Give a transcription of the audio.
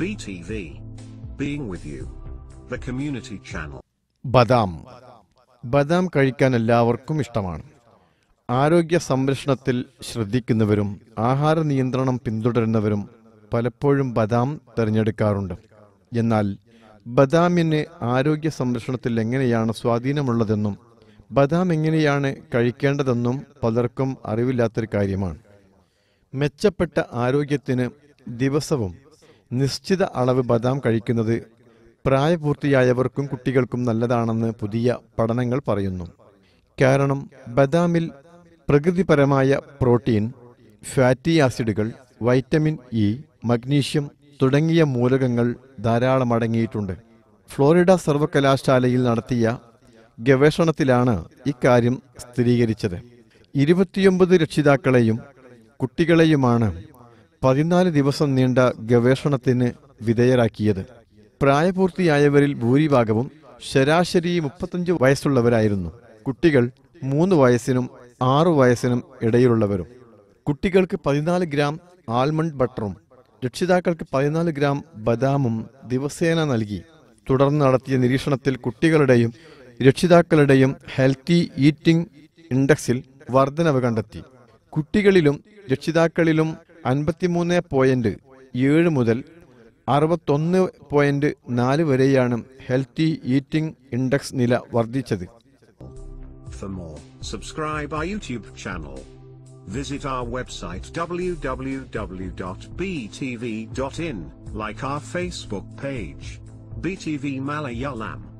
BTV. Being with you. The community channel. ബദാം ബദാം കഴിക്കാൻ എല്ലാവർക്കും ഇഷ്ടമാണ് ആരോഗ്യ സംരക്ഷണത്തിൽ ശ്രദ്ധിക്കുന്നവരും ആഹാര നിയന്ത്രണം പിന്തുടരുന്നവരും പലപ്പോഴും ബദാം തിരഞ്ഞെടുക്കാറുണ്ട് എന്നാൽ ബദാമിന് ആരോഗ്യ സംരക്ഷണത്തിൽ എങ്ങനെയാണ് സ്വാധീനമുള്ളതെന്നും ബദാം എങ്ങനെയാണ് കഴിക്കേണ്ടതെന്നും പലർക്കും അറിവില്ലാത്തൊരു കാര്യമാണ് മെച്ചപ്പെട്ട ആരോഗ്യത്തിന് ദിവസവും നിശ്ചിത അളവ് ബദാം കഴിക്കുന്നത് പ്രായപൂർത്തിയായവർക്കും കുട്ടികൾക്കും നല്ലതാണെന്ന് പുതിയ പഠനങ്ങൾ പറയുന്നു കാരണം ബദാമിൽ പ്രകൃതിപരമായ പ്രോട്ടീൻ ഫാറ്റി ആസിഡുകൾ വൈറ്റമിൻ ഇ മഗ്നീഷ്യം തുടങ്ങിയ മൂലകങ്ങൾ ധാരാളം അടങ്ങിയിട്ടുണ്ട് ഫ്ലോറിഡ സർവകലാശാലയിൽ നടത്തിയ ഗവേഷണത്തിലാണ് ഇക്കാര്യം സ്ഥിരീകരിച്ചത് ഇരുപത്തിയൊമ്പത് രക്ഷിതാക്കളെയും കുട്ടികളെയുമാണ് പതിനാല് ദിവസം നീണ്ട ഗവേഷണത്തിന് വിധേയരാക്കിയത് പ്രായപൂർത്തിയായവരിൽ ഭൂരിഭാഗവും ശരാശരി മുപ്പത്തഞ്ച് വയസ്സുള്ളവരായിരുന്നു കുട്ടികൾ മൂന്ന് വയസ്സിനും ആറു വയസ്സിനും ഇടയിലുള്ളവരും കുട്ടികൾക്ക് പതിനാല് ഗ്രാം ആൽമണ്ട് ബട്ടറും രക്ഷിതാക്കൾക്ക് പതിനാല് ഗ്രാം ബദാമും ദിവസേന നൽകി തുടർന്ന് നടത്തിയ നിരീക്ഷണത്തിൽ കുട്ടികളുടെയും രക്ഷിതാക്കളുടെയും ഹെൽത്തി ഈറ്റിംഗ് ഇൻഡെക്സിൽ വർധനവ് കണ്ടെത്തി കുട്ടികളിലും രക്ഷിതാക്കളിലും അൻപത്തിമൂന്ന് പോയിന്റ് ഏഴ് മുതൽ അറുപത്തൊന്ന് പോയിന്റ് നാല് വരെയാണ് ഹെൽത്തി ഈറ്റിംഗ് ഇൻഡെക്സ് നില വർദ്ധിച്ചത് Visit our website www.btv.in, like our Facebook page, BTV Malayalam.